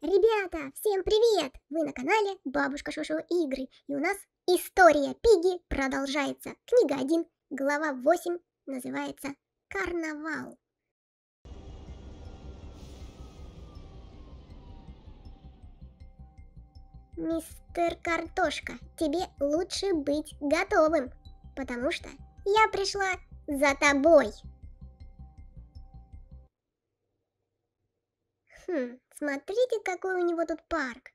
Ребята, всем привет! Вы на канале Бабушка Шушу Игры, и у нас история Пиги продолжается. Книга 1, глава 8, называется «Карнавал». Мистер Картошка, тебе лучше быть готовым, потому что я пришла за тобой. Хм, смотрите, какой у него тут парк.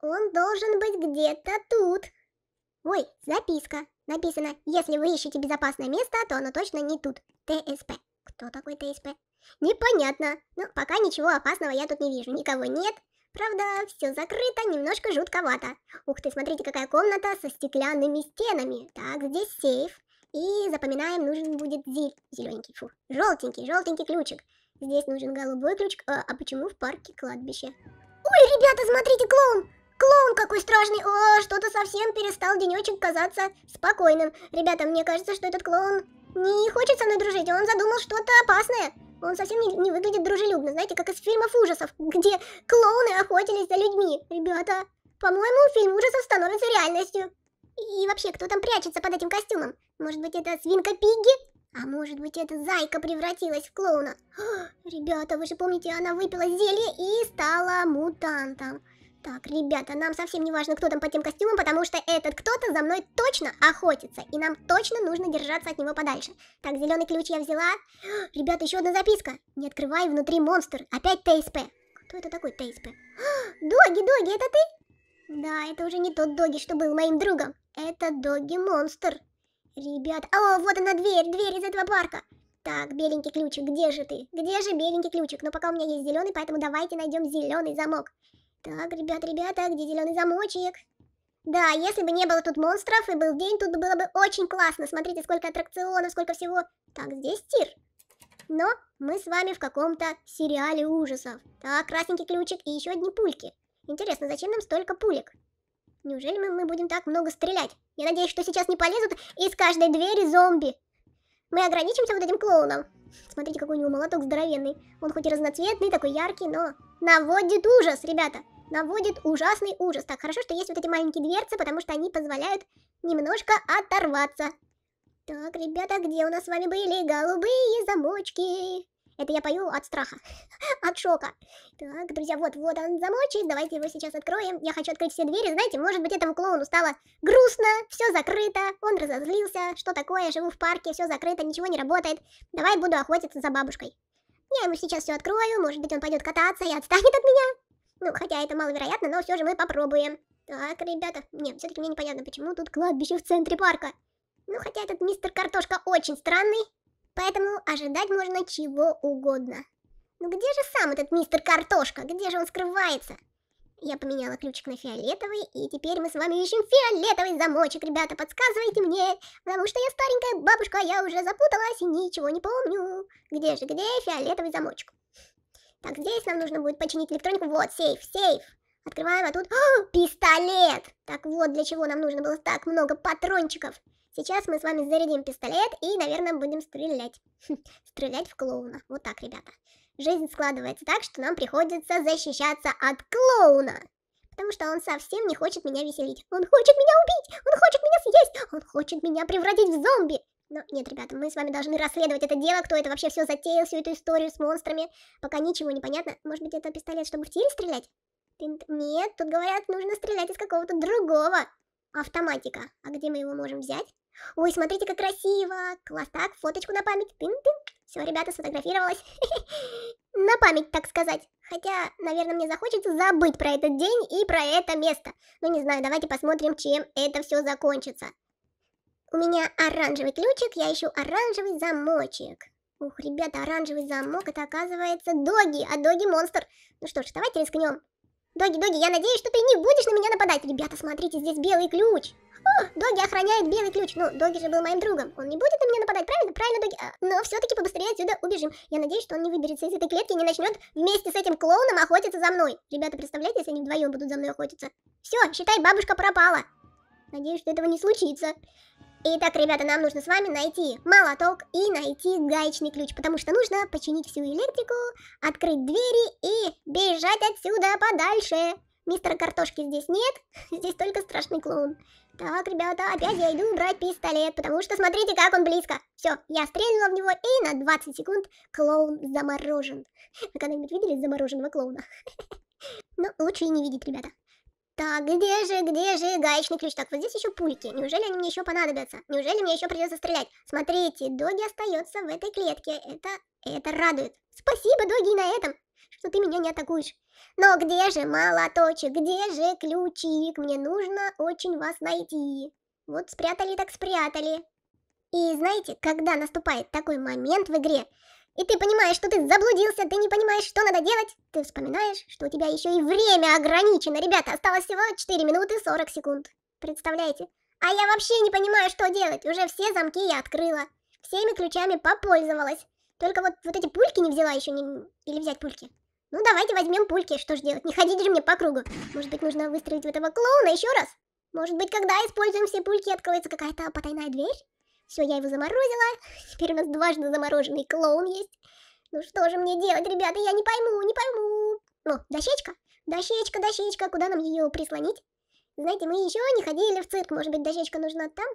Он должен быть где-то тут. Ой, записка. Написано, если вы ищете безопасное место, то оно точно не тут. ТСП. Кто такой ТСП? Непонятно. Но ну, пока ничего опасного я тут не вижу. Никого нет. Правда, все закрыто, немножко жутковато. Ух ты, смотрите, какая комната со стеклянными стенами. Так, здесь сейф. И запоминаем, нужен будет зель... зелененький, фу, желтенький, желтенький ключик. Здесь нужен голубой ключ. А, а почему в парке кладбище? Ой, ребята, смотрите, клоун! Клоун какой страшный! О, что-то совсем перестал денечек казаться спокойным. Ребята, мне кажется, что этот клоун не хочет со мной дружить. Он задумал что-то опасное. Он совсем не, не выглядит дружелюбно. Знаете, как из фильмов ужасов, где клоуны охотились за людьми. Ребята, по-моему, фильм ужасов становится реальностью. И вообще, кто там прячется под этим костюмом? Может быть, это свинка Пигги? А может быть эта зайка превратилась в клоуна? О, ребята, вы же помните, она выпила зелье и стала мутантом. Так, ребята, нам совсем не важно, кто там под тем костюмом, потому что этот кто-то за мной точно охотится. И нам точно нужно держаться от него подальше. Так, зеленый ключ я взяла. О, ребята, еще одна записка. Не открывай внутри монстр. Опять ТСП. Кто это такой ТСП? О, доги, Доги, это ты? Да, это уже не тот Доги, что был моим другом. Это Доги-монстр. Ребят, о, а, вот она дверь, дверь из этого парка. Так, беленький ключик, где же ты? Где же беленький ключик? Но пока у меня есть зеленый, поэтому давайте найдем зеленый замок. Так, ребят, ребята, где зеленый замочек? Да, если бы не было тут монстров и был день, тут было бы очень классно. Смотрите, сколько аттракционов, сколько всего. Так, здесь тир. Но мы с вами в каком-то сериале ужасов. Так, красненький ключик и еще одни пульки. Интересно, зачем нам столько пулек? Неужели мы, будем так много стрелять? Я надеюсь, что сейчас не полезут из каждой двери зомби. Мы ограничимся вот этим клоуном. Смотрите, какой у него молоток здоровенный. Он хоть и разноцветный, такой яркий, но наводит ужас, ребята. Наводит ужасный ужас. Так, хорошо, что есть вот эти маленькие дверцы, потому что они позволяют немножко оторваться. Так, ребята, где у нас с вами были голубые замочки? Это я пою от страха, от шока. Так, друзья, вот, вот он замочек, давайте его сейчас откроем. Я хочу открыть все двери, знаете, может быть этому клоуну стало грустно, все закрыто, он разозлился, что такое, живу в парке, все закрыто, ничего не работает. Давай буду охотиться за бабушкой. Я ему сейчас все открою, может быть он пойдет кататься и отстанет от меня. Ну, хотя это маловероятно, но все же мы попробуем. Так, ребята, нет, все-таки мне непонятно, почему тут кладбище в центре парка. Ну, хотя этот мистер Картошка очень странный. Поэтому ожидать можно чего угодно. Но ну где же сам этот мистер Картошка? Где же он скрывается? Я поменяла ключик на фиолетовый, и теперь мы с вами ищем фиолетовый замочек. Ребята, подсказывайте мне, потому что я старенькая бабушка, а я уже запуталась и ничего не помню. Где же, где фиолетовый замочек? Так, здесь нам нужно будет починить электронику. Вот, сейф, сейф. Открываем, а тут... О, пистолет! Так вот, для чего нам нужно было так много патрончиков. Сейчас мы с вами зарядим пистолет и, наверное, будем стрелять. стрелять в клоуна. Вот так, ребята. Жизнь складывается так, что нам приходится защищаться от клоуна. Потому что он совсем не хочет меня веселить. Он хочет меня убить! Он хочет меня съесть! Он хочет меня превратить в зомби! Но нет, ребята, мы с вами должны расследовать это дело, кто это вообще все затеял, всю эту историю с монстрами. Пока ничего не понятно. Может быть, это пистолет, чтобы в тире стрелять? Нет, тут говорят, нужно стрелять из какого-то другого автоматика. А где мы его можем взять? Ой, смотрите, как красиво. Класс, так, фоточку на память. Тын-тын. Все, ребята, сфотографировалась. На память, так сказать. Хотя, наверное, мне захочется забыть про этот день и про это место. Ну, не знаю, давайте посмотрим, чем это все закончится. У меня оранжевый ключик, я ищу оранжевый замочек. Ух, ребята, оранжевый замок, это оказывается Доги, а Доги монстр. Ну что ж, давайте рискнем. Доги, Доги, я надеюсь, что ты не будешь на меня нападать. Ребята, смотрите, здесь белый ключ. Доги охраняет белый ключ. Ну, Доги же был моим другом. Он не будет на меня нападать, правильно? Правильно, Доги. А, но все-таки побыстрее отсюда убежим. Я надеюсь, что он не выберется из этой клетки и не начнет вместе с этим клоуном охотиться за мной. Ребята, представляете, если они вдвоем будут за мной охотиться? Все, считай, бабушка пропала. Надеюсь, что этого не случится. Итак, ребята, нам нужно с вами найти молоток и найти гаечный ключ, потому что нужно починить всю электрику, открыть двери и бежать отсюда подальше. Мистера Картошки здесь нет, здесь только страшный клоун. Так, ребята, опять я иду брать пистолет, потому что смотрите, как он близко. Все, я стрельнула в него, и на 20 секунд клоун заморожен. Вы когда-нибудь видели замороженного клоуна? Ну, лучше и не видеть, ребята. Так, где же, где же гаечный ключ? Так, вот здесь еще пульки. Неужели они мне еще понадобятся? Неужели мне еще придется стрелять? Смотрите, Доги остается в этой клетке. Это, это радует. Спасибо, Доги, на этом, что ты меня не атакуешь. Но где же молоточек? Где же ключик? Мне нужно очень вас найти. Вот спрятали так спрятали. И знаете, когда наступает такой момент в игре, и ты понимаешь, что ты заблудился, ты не понимаешь, что надо делать. Ты вспоминаешь, что у тебя еще и время ограничено, ребята. Осталось всего 4 минуты 40 секунд. Представляете? А я вообще не понимаю, что делать. Уже все замки я открыла. Всеми ключами попользовалась. Только вот, вот эти пульки не взяла еще. Не... Или взять пульки? Ну давайте возьмем пульки, что ж делать, не ходите же мне по кругу. Может быть нужно выстрелить в этого клоуна еще раз? Может быть когда используем все пульки откроется какая-то потайная дверь? Все, я его заморозила. Теперь у нас дважды замороженный клоун есть. Ну что же мне делать, ребята, я не пойму, не пойму. О, дощечка, дощечка, дощечка, куда нам ее прислонить? Знаете, мы еще не ходили в цирк, может быть, дощечка нужна там?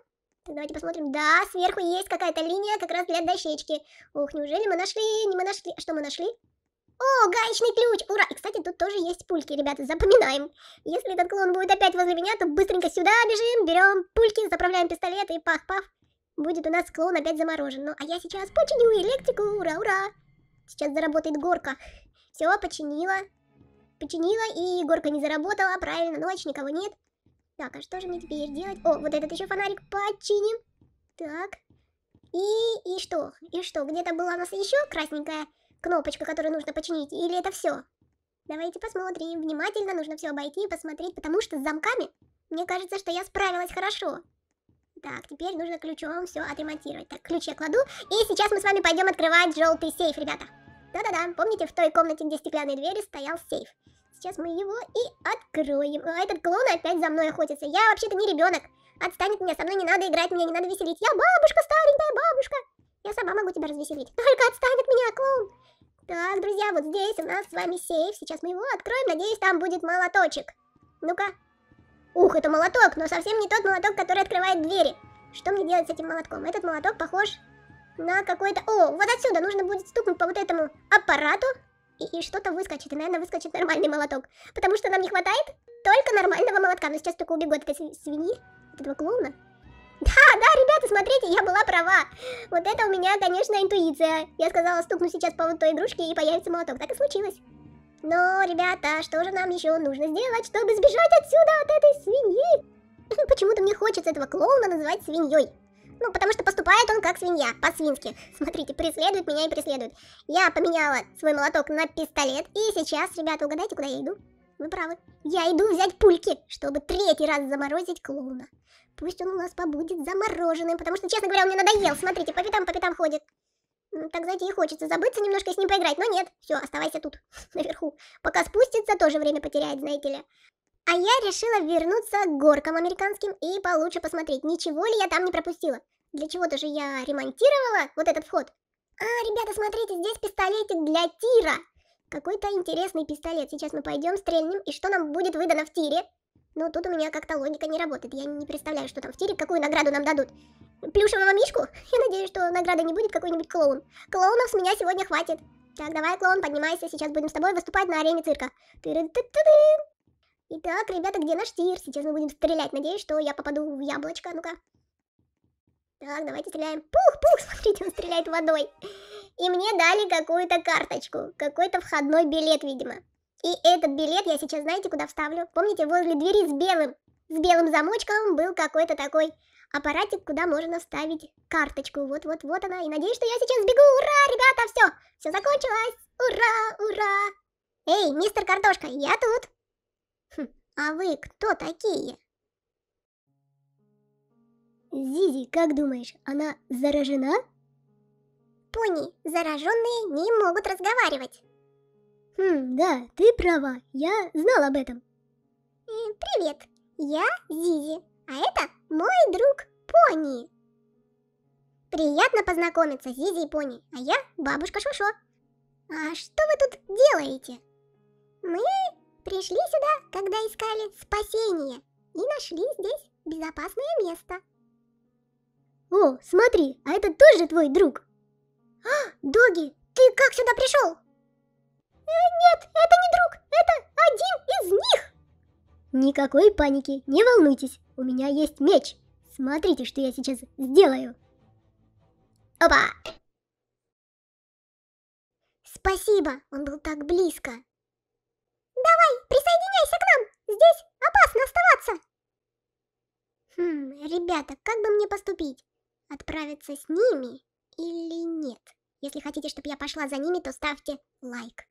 Так, давайте посмотрим. Да, сверху есть какая-то линия как раз для дощечки. Ух, неужели мы нашли, не мы нашли, а что мы нашли? О, гаечный ключ, ура! И, кстати, тут тоже есть пульки, ребята, запоминаем. Если этот клон будет опять возле меня, то быстренько сюда бежим, берем пульки, заправляем пистолет и пах-пах будет у нас клоун опять заморожен. Ну, а я сейчас починю электрику, ура, ура. Сейчас заработает горка. Все, починила. Починила, и горка не заработала, правильно, ночь, никого нет. Так, а что же мне теперь делать? О, вот этот еще фонарик починим. Так. И, и что? И что? Где-то была у нас еще красненькая кнопочка, которую нужно починить? Или это все? Давайте посмотрим. Внимательно нужно все обойти и посмотреть, потому что с замками, мне кажется, что я справилась хорошо. Так, теперь нужно ключом все отремонтировать. Так, ключ я кладу. И сейчас мы с вами пойдем открывать желтый сейф, ребята. Да-да-да, помните, в той комнате, где стеклянные двери, стоял сейф. Сейчас мы его и откроем. А этот клоун опять за мной охотится. Я вообще-то не ребенок. Отстанет меня, со мной не надо играть, меня не надо веселить. Я бабушка, старенькая бабушка. Я сама могу тебя развеселить. Только отстанет меня, клоун. Так, друзья, вот здесь у нас с вами сейф. Сейчас мы его откроем. Надеюсь, там будет молоточек. Ну-ка, Ух, это молоток, но совсем не тот молоток, который открывает двери. Что мне делать с этим молотком? Этот молоток похож на какой-то... О, вот отсюда нужно будет стукнуть по вот этому аппарату, и, и что-то выскочит. И, наверное, выскочит нормальный молоток. Потому что нам не хватает только нормального молотка. Но сейчас только убегу от этой свиньи, от этого клоуна. Да, да, ребята, смотрите, я была права. Вот это у меня, конечно, интуиция. Я сказала, стукну сейчас по вот той игрушке и появится молоток. Так и случилось. Но, ребята, что же нам еще нужно сделать, чтобы сбежать отсюда, от этой хочется этого клоуна называть свиньей. Ну, потому что поступает он как свинья, по-свински. Смотрите, преследует меня и преследует. Я поменяла свой молоток на пистолет, и сейчас, ребята, угадайте, куда я иду? Вы правы. Я иду взять пульки, чтобы третий раз заморозить клоуна. Пусть он у нас побудет замороженным, потому что, честно говоря, он мне надоел. Смотрите, по пятам, по пятам ходит. Так, знаете, и хочется забыться немножко и с ним поиграть, но нет. Все, оставайся тут, наверху. Пока спустится, тоже время потеряет, знаете ли. А я решила вернуться к горкам американским и получше посмотреть, ничего ли я там не пропустила. Для чего-то же я ремонтировала вот этот вход. А, ребята, смотрите, здесь пистолетик для тира. Какой-то интересный пистолет. Сейчас мы пойдем, стрельнем, и что нам будет выдано в тире? Ну, тут у меня как-то логика не работает. Я не представляю, что там в тире, какую награду нам дадут. Плюшевого мишку? Я надеюсь, что награда не будет какой-нибудь клоун. Клоунов с меня сегодня хватит. Так, давай, клоун, поднимайся. Сейчас будем с тобой выступать на арене цирка. Итак, ребята, где наш тир? Сейчас мы будем стрелять. Надеюсь, что я попаду в яблочко. Ну-ка. Так, давайте стреляем. Пух-пух, смотрите, он стреляет водой. И мне дали какую-то карточку. Какой-то входной билет, видимо. И этот билет я сейчас, знаете, куда вставлю? Помните, возле двери с белым, с белым замочком был какой-то такой аппаратик, куда можно вставить карточку. Вот-вот-вот она. И надеюсь, что я сейчас бегу. Ура, ребята, все. Все закончилось. Ура, ура. Эй, мистер Картошка, я тут. Хм, а вы кто такие? Зизи, как думаешь, она заражена? Пони, зараженные не могут разговаривать. Хм, да, ты права, я знал об этом. Э, привет, я Зизи, а это мой друг Пони. Приятно познакомиться, Зизи и Пони, а я бабушка Шушо. А что вы тут делаете? Мы Пришли сюда, когда искали спасение, и нашли здесь безопасное место. О, смотри, а это тоже твой друг? А, Доги, ты как сюда пришел? Э, нет, это не друг, это один из них! Никакой паники, не волнуйтесь, у меня есть меч. Смотрите, что я сейчас сделаю. Опа! Спасибо, он был так близко. Ребята, как бы мне поступить? Отправиться с ними или нет? Если хотите, чтобы я пошла за ними, то ставьте лайк.